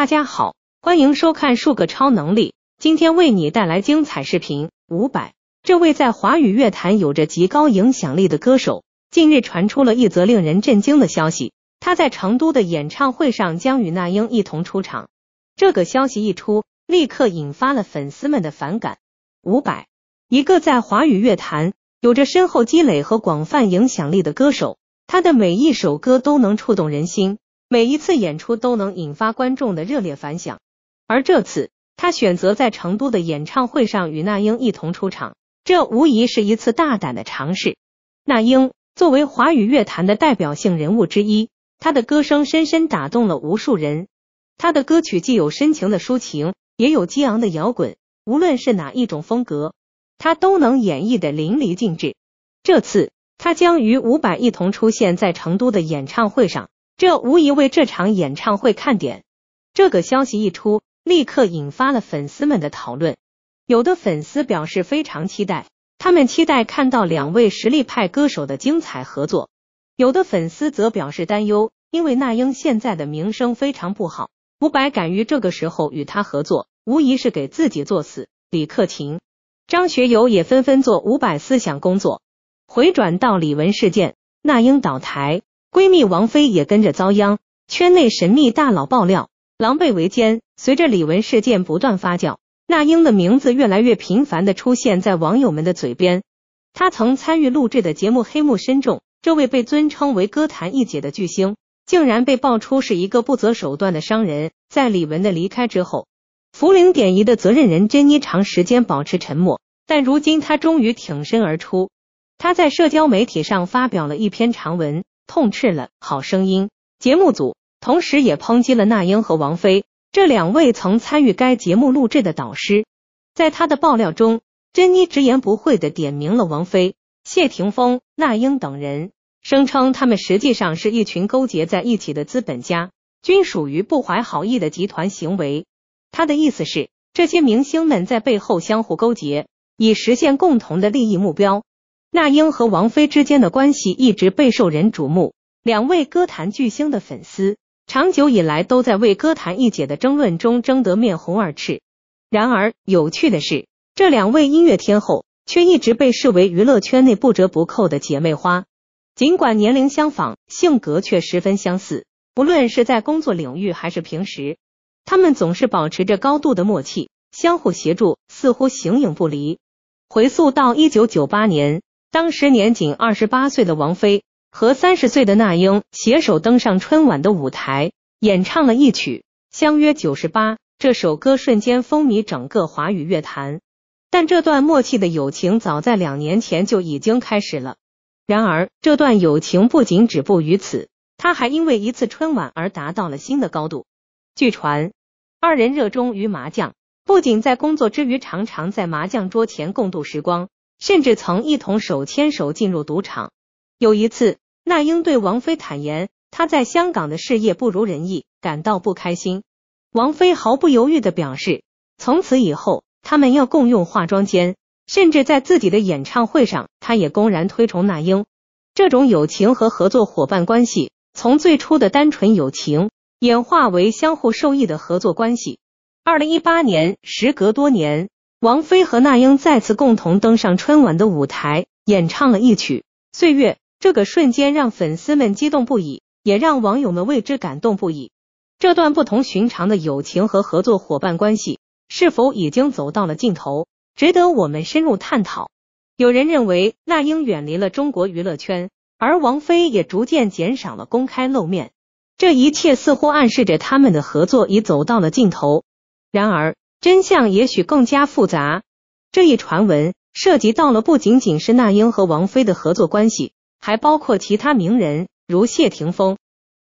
大家好，欢迎收看数个超能力。今天为你带来精彩视频。五百，这位在华语乐坛有着极高影响力的歌手，近日传出了一则令人震惊的消息：他在成都的演唱会上将与那英一同出场。这个消息一出，立刻引发了粉丝们的反感。五百，一个在华语乐坛有着深厚积累和广泛影响力的歌手，他的每一首歌都能触动人心。每一次演出都能引发观众的热烈反响，而这次他选择在成都的演唱会上与那英一同出场，这无疑是一次大胆的尝试。那英作为华语乐坛的代表性人物之一，她的歌声深深打动了无数人。她的歌曲既有深情的抒情，也有激昂的摇滚，无论是哪一种风格，她都能演绎的淋漓尽致。这次他将与伍佰一同出现在成都的演唱会上。这无疑为这场演唱会看点。这个消息一出，立刻引发了粉丝们的讨论。有的粉丝表示非常期待，他们期待看到两位实力派歌手的精彩合作。有的粉丝则表示担忧，因为那英现在的名声非常不好，伍佰敢于这个时候与他合作，无疑是给自己作死。李克勤、张学友也纷纷做伍佰思想工作。回转到李玟事件，那英倒台。闺蜜王菲也跟着遭殃，圈内神秘大佬爆料，狼狈为奸。随着李玟事件不断发酵，那英的名字越来越频繁的出现在网友们的嘴边。他曾参与录制的节目黑幕深重，这位被尊称为歌坛一姐的巨星，竟然被爆出是一个不择手段的商人。在李玟的离开之后，福苓典仪的责任人珍妮长时间保持沉默，但如今她终于挺身而出。她在社交媒体上发表了一篇长文。痛斥了《好声音》节目组，同时也抨击了那英和王菲这两位曾参与该节目录制的导师。在他的爆料中，珍妮直言不讳地点名了王菲、谢霆锋、那英等人，声称他们实际上是一群勾结在一起的资本家，均属于不怀好意的集团行为。他的意思是，这些明星们在背后相互勾结，以实现共同的利益目标。那英和王菲之间的关系一直备受人瞩目。两位歌坛巨星的粉丝长久以来都在为歌坛一姐的争论中争得面红耳赤。然而，有趣的是，这两位音乐天后却一直被视为娱乐圈内不折不扣的姐妹花。尽管年龄相仿，性格却十分相似。不论是在工作领域还是平时，她们总是保持着高度的默契，相互协助，似乎形影不离。回溯到一九九八年。当时年仅二十八岁的王菲和三十岁的那英携手登上春晚的舞台，演唱了一曲《相约九十八》。这首歌瞬间风靡整个华语乐坛。但这段默契的友情早在两年前就已经开始了。然而，这段友情不仅止步于此，他还因为一次春晚而达到了新的高度。据传，二人热衷于麻将，不仅在工作之余常常在麻将桌前共度时光。甚至曾一同手牵手进入赌场。有一次，那英对王菲坦言，她在香港的事业不如人意，感到不开心。王菲毫不犹豫的表示，从此以后他们要共用化妆间，甚至在自己的演唱会上，她也公然推崇那英。这种友情和合作伙伴关系，从最初的单纯友情演化为相互受益的合作关系。二零一八年，时隔多年。王菲和那英再次共同登上春晚的舞台，演唱了一曲《岁月》，这个瞬间让粉丝们激动不已，也让网友们为之感动不已。这段不同寻常的友情和合作伙伴关系，是否已经走到了尽头，值得我们深入探讨。有人认为，那英远离了中国娱乐圈，而王菲也逐渐减少了公开露面，这一切似乎暗示着他们的合作已走到了尽头。然而，真相也许更加复杂。这一传闻涉及到了不仅仅是那英和王菲的合作关系，还包括其他名人，如谢霆锋。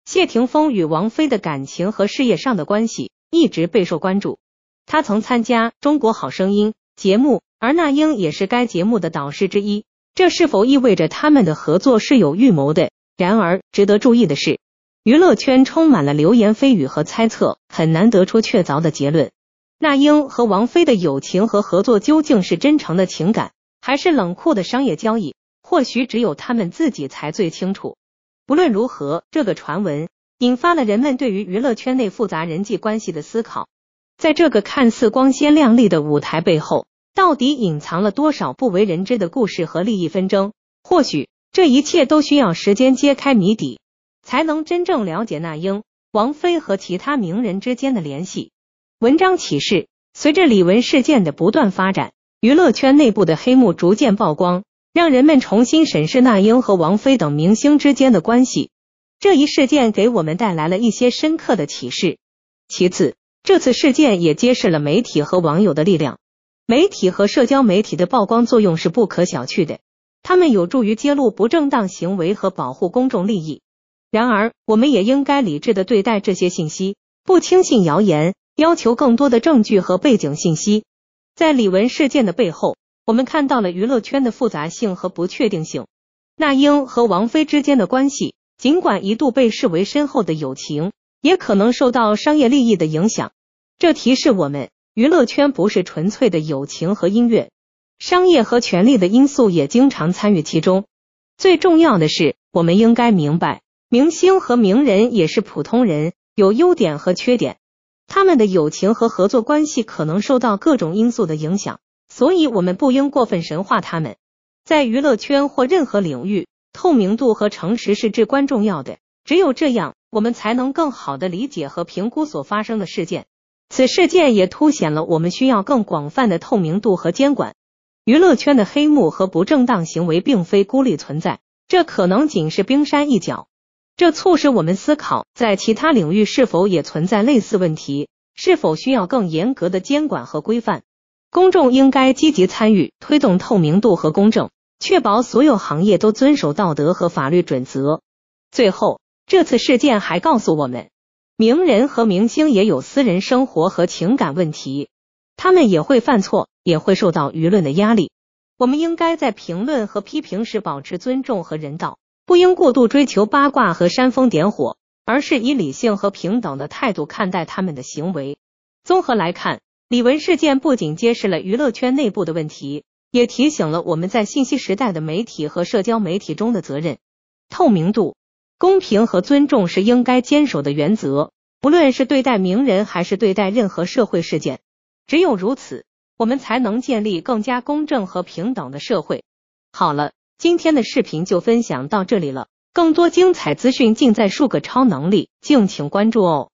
谢霆锋与王菲的感情和事业上的关系一直备受关注。他曾参加《中国好声音》节目，而那英也是该节目的导师之一。这是否意味着他们的合作是有预谋的？然而，值得注意的是，娱乐圈充满了流言蜚语和猜测，很难得出确凿的结论。那英和王菲的友情和合作究竟是真诚的情感，还是冷酷的商业交易？或许只有他们自己才最清楚。不论如何，这个传闻引发了人们对于娱乐圈内复杂人际关系的思考。在这个看似光鲜亮丽的舞台背后，到底隐藏了多少不为人知的故事和利益纷争？或许这一切都需要时间揭开谜底，才能真正了解那英、王菲和其他名人之间的联系。文章启示：随着李文事件的不断发展，娱乐圈内部的黑幕逐渐曝光，让人们重新审视那英和王菲等明星之间的关系。这一事件给我们带来了一些深刻的启示。其次，这次事件也揭示了媒体和网友的力量。媒体和社交媒体的曝光作用是不可小觑的，他们有助于揭露不正当行为和保护公众利益。然而，我们也应该理智地对待这些信息，不轻信谣言。要求更多的证据和背景信息。在李文事件的背后，我们看到了娱乐圈的复杂性和不确定性。那英和王菲之间的关系，尽管一度被视为深厚的友情，也可能受到商业利益的影响。这提示我们，娱乐圈不是纯粹的友情和音乐，商业和权力的因素也经常参与其中。最重要的是，我们应该明白，明星和名人也是普通人，有优点和缺点。他们的友情和合作关系可能受到各种因素的影响，所以我们不应过分神化他们。在娱乐圈或任何领域，透明度和诚实是至关重要的。只有这样，我们才能更好的理解和评估所发生的事件。此事件也凸显了我们需要更广泛的透明度和监管。娱乐圈的黑幕和不正当行为并非孤立存在，这可能仅是冰山一角。这促使我们思考，在其他领域是否也存在类似问题？是否需要更严格的监管和规范？公众应该积极参与，推动透明度和公正，确保所有行业都遵守道德和法律准则。最后，这次事件还告诉我们，名人和明星也有私人生活和情感问题，他们也会犯错，也会受到舆论的压力。我们应该在评论和批评时保持尊重和人道。不应过度追求八卦和煽风点火，而是以理性和平等的态度看待他们的行为。综合来看，李文事件不仅揭示了娱乐圈内部的问题，也提醒了我们在信息时代的媒体和社交媒体中的责任。透明度、公平和尊重是应该坚守的原则。不论是对待名人，还是对待任何社会事件，只有如此，我们才能建立更加公正和平等的社会。好了。今天的视频就分享到这里了，更多精彩资讯尽在数个超能力，敬请关注哦。